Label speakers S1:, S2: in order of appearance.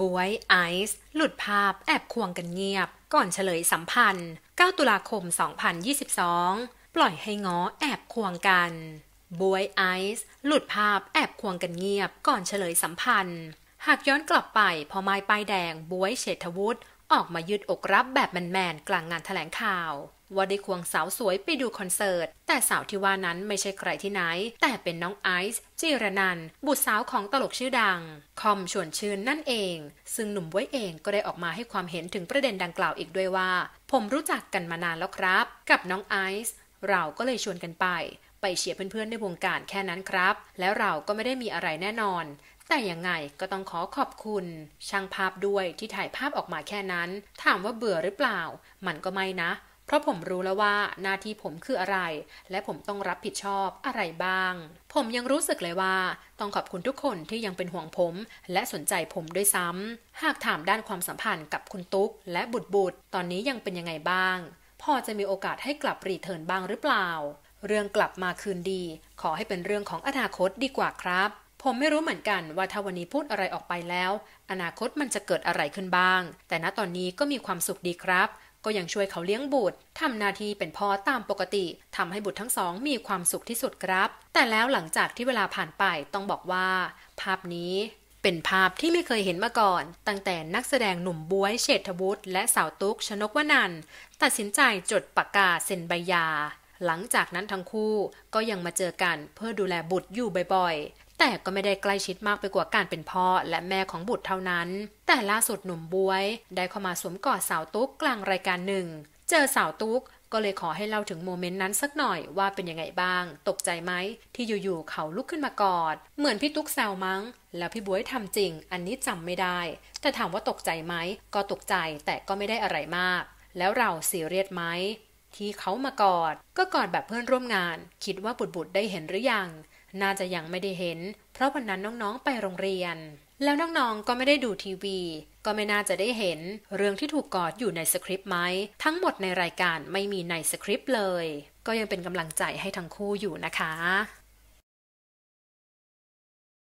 S1: บวยไอซ์หลุดภาพแอบควงกันเงียบก่อนเฉลยสัมพันธ์ 9 ตุลาคม 2022 ปล่อยให้ง้อแอบควงกันบวยไอซ์หลุดภาพแอบควงกันเงียบก่อนเฉลยสัมพันธ์ หากย้อนกลับไปพอไม้ป้ายแดงบวยเฉทวุฒิออกมายืดอกรับแบบแมนๆ กลางงานแถลงข่าวว่าได้ควงสาวสวยไปดูคอนเสิร์ต แต่สาวที่ว่านั้นไม่ใช่ใครที่ไหน แต่เป็นน้องไอซ์จิรนันบุตรสาวของตลกชื่อดัง คอมชวนชื่นนั่นเอง ซึ่งหนุ่มไว้เอง ก็ได้ออกมาให้ความเห็นถึงประเด็นดังกล่าวอีกด้วยว่า ผมรู้จักกันมานานแล้วครับ กับน้องไอซ์ เราก็เลยชวนกันไป ไปเชียร์เพื่อนๆในวงการแค่นั้นครับ แล้วเราก็ไม่ได้มีอะไรแน่นอน แต่ยังไงก็ต้องขอขอบคุณ ช่างภาพด้วยที่ถ่ายภาพออกมาแค่นั้น ถามว่าเบื่อหรือเปล่า มันก็ไม่นะเพราะผมรู้แล้วว่าหน้าที่ผมคืออะไร และผมต้องรับผิดชอบอะไรบ้าง ผมยังรู้สึกเลยว่า ต้องขอบคุณทุกคนที่ยังเป็นห่วงผม และสนใจผมด้วยซ้ำหากถามด้านความสัมพันธ์กับคุณตุ๊กและบุตรบุตร ตอนนี้ยังเป็นยังไงบ้าง พอจะมีโอกาสให้กลับรีเทิร์นบ้างหรือเปล่า เรื่องกลับมาคืนดี ขอให้เป็นเรื่องของอนาคตดีกว่าครับ ผมไม่รู้เหมือนกันว่าถ้าวันนี้พูดอะไรออกไปแล้ว อนาคตมันจะเกิดอะไรขึ้นบ้าง แต่ณตอนนี้ก็มีความสุขดีครับก็ยังช่วยเขาเลี้ยงบุตรทำหน้าที่เป็นพ่อตามปกติทำให้บุตรทั้งสองมีความสุขที่สุดครับ แต่แล้วหลังจากที่เวลาผ่านไปต้องบอกว่า ภาพนี้ เป็นภาพที่ไม่เคยเห็นมาก่อน ตั้งแต่นักแสดงหนุ่มบวยเฉฐวุฒิและสาวตุ๊กชนกวนัน ตัดสินใจจดปากกาเซ็นใบยา หลังจากนั้นทั้งคู่ก็ยังมาเจอกันเพื่อดูแลบุตรอยู่บ่อยแต่ก็ไม่ได้ใกล้ชิดมากไปกว่าการเป็นพ่อและแม่ของบุตรเท่านั้น แต่ล่าสุดหนุ่มบวย ได้เข้ามาสวมกอดสาวตุ๊กกลางรายการหนึ่ง เจอสาวตุ๊กก็เลยขอให้เล่าถึงโมเมนต์นั้นสักหน่อยว่าเป็นยังไงบ้าง ตกใจไหมที่อยู่ๆเขาลุกขึ้นมากอด เหมือนพี่ตุ๊กแซวมั้ง แล้วพี่บวยทำจริง อันนี้จำไม่ได้ แต่ถามว่าตกใจไหมก็ตกใจแต่ก็ไม่ได้อะไรมาก แล้วเราเสียเรียดไหมที่เขามากอดก็กอดแบบเพื่อนร่วมงาน คิดว่าบุตรบุตรได้เห็นหรือยังน่าจะยังไม่ได้เห็น เพราะวันนั้นน้องๆ ไปโรงเรียน แล้วน้องๆ ก็ไม่ได้ดูทีวี ก็ไม่น่าจะได้เห็นเรื่องที่ถูกกอดอยู่ในสคริปต์ไหมทั้งหมดในรายการไม่มีในสคริปต์เลย ก็ยังเป็นกำลังใจให้ทั้งคู่อยู่นะคะ